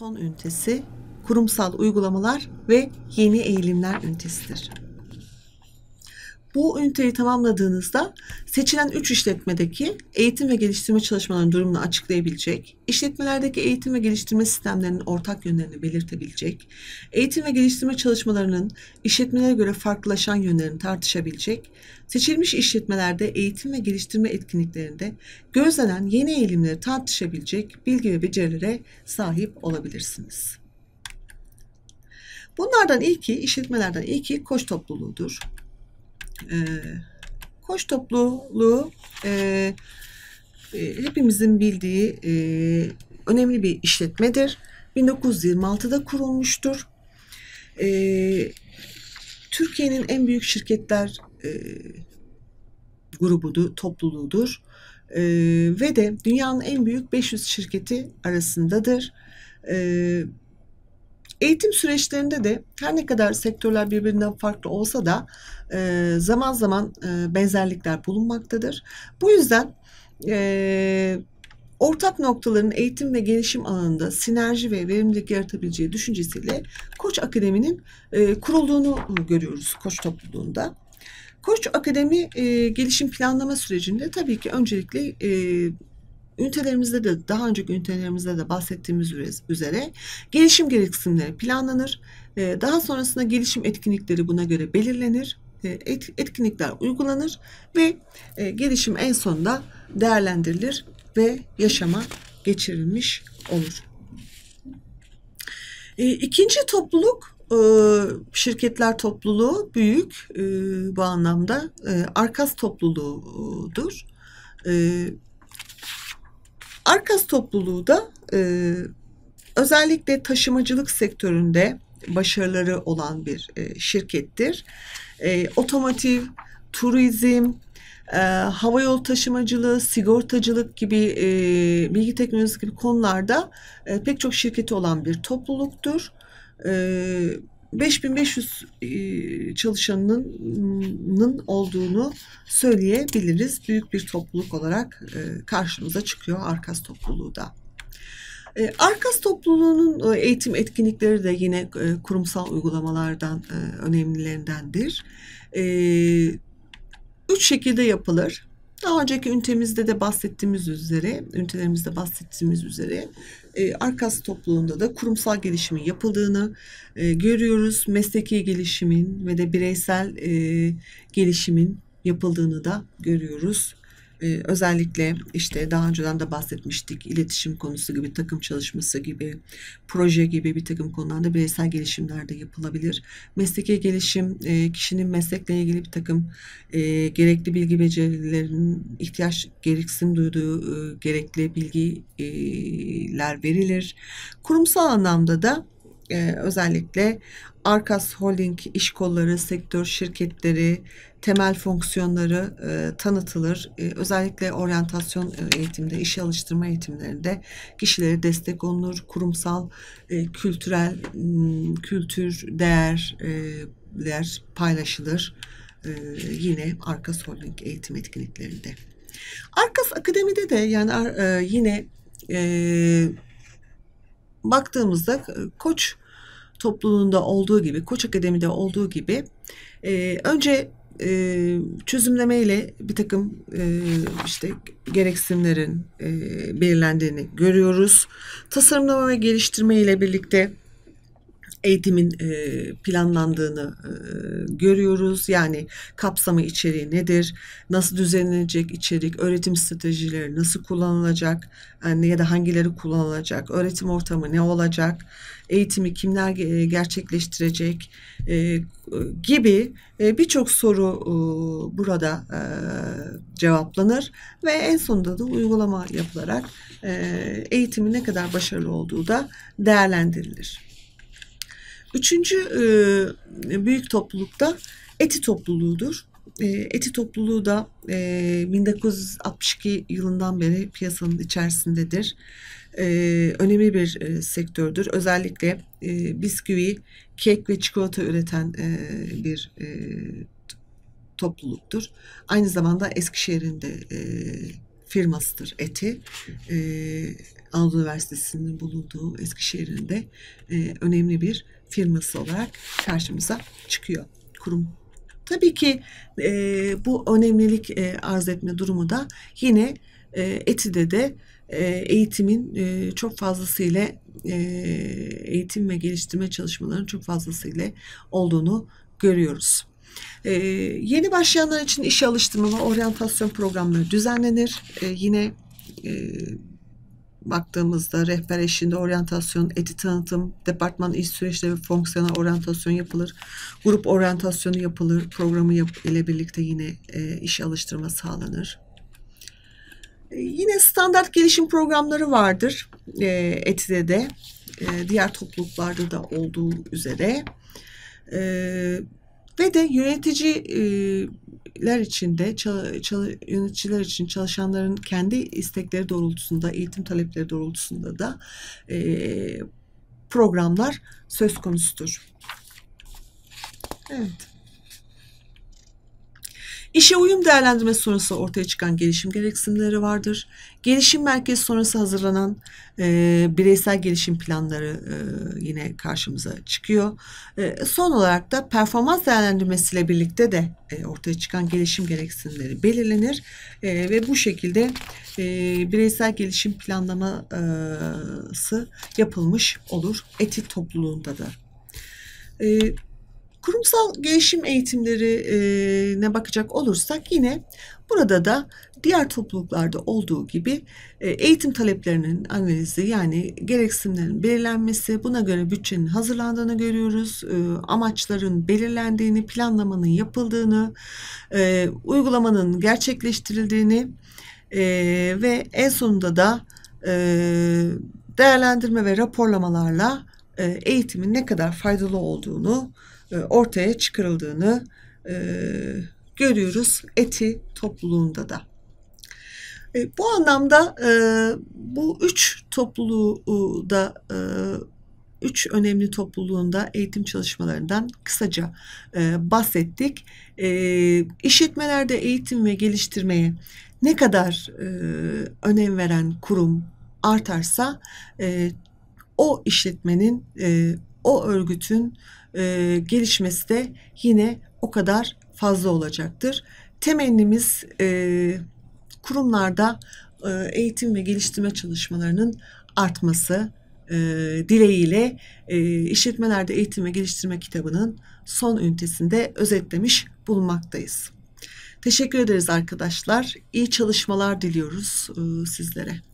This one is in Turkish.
son ünitesi kurumsal uygulamalar ve yeni eğilimler ünitesidir. Bu üniteyi tamamladığınızda seçilen 3 işletmedeki eğitim ve geliştirme çalışmalarının durumunu açıklayabilecek, işletmelerdeki eğitim ve geliştirme sistemlerinin ortak yönlerini belirtebilecek, eğitim ve geliştirme çalışmalarının işletmelere göre farklılaşan yönlerini tartışabilecek, seçilmiş işletmelerde eğitim ve geliştirme etkinliklerinde gözlenen yeni eğilimleri tartışabilecek bilgi ve becerilere sahip olabilirsiniz. Bunlardan ilki, işletmelerden ilki koç topluluğudur e, koç topluluğu e, e, hepimizin bildiği e, önemli bir işletmedir. 1926'da kurulmuştur. E, Türkiye'nin en büyük şirketler e, grubudur, topluluğudur. E, ve de dünyanın en büyük 500 şirketi arasındadır. E, Eğitim süreçlerinde de her ne kadar sektörler birbirinden farklı olsa da e, zaman zaman e, benzerlikler bulunmaktadır. Bu yüzden e, ortak noktaların eğitim ve gelişim alanında sinerji ve verimlilik yaratabileceği düşüncesiyle Koç Akademi'nin kurulduğunu görüyoruz Koç topluluğunda. Koç Akademi e, gelişim planlama sürecinde tabii ki öncelikle e, Ünitelerimizde de daha önceki ünitelerimizde de bahsettiğimiz üzere gelişim gereksinimleri planlanır. Ee, daha sonrasında gelişim etkinlikleri buna göre belirlenir. Ee, etkinlikler uygulanır ve e, gelişim en sonunda değerlendirilir ve yaşama geçirilmiş olur. Ee, ikinci topluluk e, şirketler topluluğu büyük e, bu anlamda Arkas topluluğudur. Arkas topluluğu da e, özellikle taşımacılık sektöründe başarıları olan bir e, şirkettir. E, otomotiv, turizm, e, havayol taşımacılığı, sigortacılık gibi e, bilgi teknolojisi gibi konularda e, pek çok şirketi olan bir topluluktur. E, 5500 e, çalışanının olduğunu söyleyebiliriz. Büyük bir topluluk olarak e, karşımıza çıkıyor Arkas topluluğu da. E, Arkas topluluğunun eğitim etkinlikleri de yine kurumsal uygulamalardan önemlilerindendir. Üç şekilde yapılır. Daha önceki ünitemizde de bahsettiğimiz üzere, ünitelerimizde bahsettiğimiz üzere e, Arkas topluluğunda da kurumsal gelişimin yapıldığını e, görüyoruz. Mesleki gelişimin ve de bireysel e, gelişimin yapıldığını da görüyoruz e, özellikle işte daha önceden de bahsetmiştik iletişim konusu gibi takım çalışması gibi proje gibi bir takım konularda bireysel gelişimler de yapılabilir. Mesleki gelişim e, kişinin meslekle ilgili bir takım e, gerekli bilgi becerilerinin ihtiyaç gereksin duyduğu e, gerekli bilgiler verilir. Kurumsal anlamda da e, özellikle Arkas Holding iş kolları, sektör şirketleri, temel fonksiyonları e, tanıtılır. E, özellikle oryantasyon e, eğitimde, iş alıştırma eğitimlerinde kişilere destek olunur. Kurumsal, e, kültürel, m, kültür, değerler e, paylaşılır. E, yine Arkas Holding eğitim etkinliklerinde. Arkas Akademi'de de yani e, yine e, baktığımızda e, koç topluluğunda olduğu gibi, Koç Akademi'de olduğu gibi e, önce e, çözümleme ile bir takım e, işte gereksinimlerin e, belirlendiğini görüyoruz. Tasarımlama ve geliştirme ile birlikte eğitimin e, planlandığını e, görüyoruz. Yani kapsamı içeriği nedir, nasıl düzenlenecek içerik, öğretim stratejileri nasıl kullanılacak yani ya da hangileri kullanılacak, öğretim ortamı ne olacak, eğitimi kimler e, gerçekleştirecek gibi birçok soru burada cevaplanır ve en sonunda da uygulama yapılarak eğitimi ne kadar başarılı olduğu da değerlendirilir. Üçüncü e, büyük da Eti topluluğudur. E, eti topluluğu da e, 1962 yılından beri piyasanın içerisindedir. E, önemli bir e, sektördür. Özellikle e, bisküvi, kek ve çikolata üreten e, bir e, topluluktur. Aynı zamanda Eskişehir'in de e, firmasıdır ETI. E, Anadolu Üniversitesi'nin bulunduğu Eskişehir'in de e, önemli bir firması olarak karşımıza çıkıyor kurum. Tabii ki e, bu önemlilik e, arz etme durumu da yine e, ETİ'de de e, eğitimin e, çok fazlasıyla e, eğitim ve geliştirme çalışmalarının çok fazlasıyla olduğunu görüyoruz. Ee, yeni başlayanlar için işe alıştırma ve oryantasyon programları düzenlenir. Ee, yine e, baktığımızda rehber eşliğinde oryantasyon, eti tanıtım, departman iş süreçleri ve fonksiyonel oryantasyon yapılır. Grup oryantasyonu yapılır. Programı yap ile birlikte yine e, iş alıştırma sağlanır. E, yine standart gelişim programları vardır e, ETİ'de de. E, diğer topluluklarda da olduğu üzere. E, ve de yöneticiler için de yöneticiler için çalışanların kendi istekleri doğrultusunda, eğitim talepleri doğrultusunda da e, programlar söz konusudur. Evet. İşe uyum değerlendirmesi sonrası ortaya çıkan gelişim gereksinimleri vardır. Gelişim merkezi sonrası hazırlanan e, bireysel gelişim planları e, yine karşımıza çıkıyor. E, son olarak da performans değerlendirmesiyle birlikte de e, ortaya çıkan gelişim gereksinimleri belirlenir e, ve bu şekilde e, bireysel gelişim planlaması yapılmış olur etil topluluğunda da. E, Kurumsal gelişim eğitimlerine bakacak olursak yine burada da diğer topluluklarda olduğu gibi eğitim taleplerinin analizi yani gereksinimlerin belirlenmesi, buna göre bütçenin hazırlandığını görüyoruz. Amaçların belirlendiğini, planlamanın yapıldığını, uygulamanın gerçekleştirildiğini ve en sonunda da değerlendirme ve raporlamalarla eğitimin ne kadar faydalı olduğunu e, ortaya çıkarıldığını e, görüyoruz eti topluluğunda da. E, bu anlamda bu üç topluluğu da üç önemli topluluğunda eğitim çalışmalarından kısaca bahsettik. İşletmelerde eğitim ve geliştirmeye ne kadar önem veren kurum artarsa o işletmenin o örgütün e, gelişmesi de yine o kadar fazla olacaktır. Temennimiz e, kurumlarda e, eğitim ve geliştirme çalışmalarının artması e, dileğiyle e, işletmelerde eğitim ve geliştirme kitabının son ünitesinde özetlemiş bulunmaktayız. Teşekkür ederiz arkadaşlar. İyi çalışmalar diliyoruz e, sizlere.